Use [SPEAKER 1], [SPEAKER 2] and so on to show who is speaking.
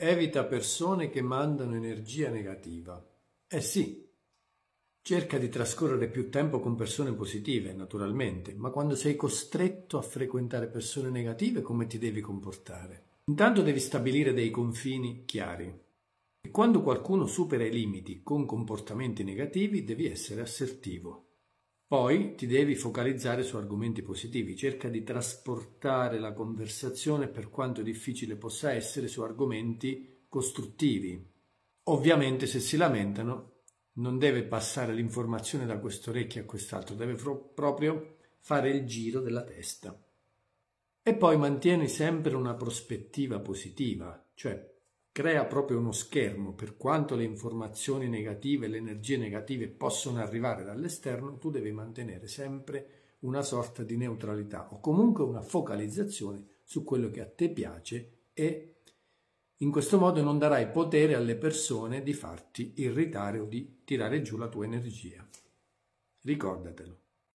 [SPEAKER 1] Evita persone che mandano energia negativa. Eh sì, cerca di trascorrere più tempo con persone positive, naturalmente, ma quando sei costretto a frequentare persone negative, come ti devi comportare? Intanto devi stabilire dei confini chiari. E quando qualcuno supera i limiti con comportamenti negativi, devi essere assertivo. Poi ti devi focalizzare su argomenti positivi, cerca di trasportare la conversazione per quanto difficile possa essere su argomenti costruttivi. Ovviamente se si lamentano non deve passare l'informazione da questo orecchio a quest'altro, deve fro- proprio fare il giro della testa. E poi mantieni sempre una prospettiva positiva, cioè crea proprio uno schermo, per quanto le informazioni negative, le energie negative possono arrivare dall'esterno, tu devi mantenere sempre una sorta di neutralità o comunque una focalizzazione su quello che a te piace e in questo modo non darai potere alle persone di farti irritare o di tirare giù la tua energia. Ricordatelo.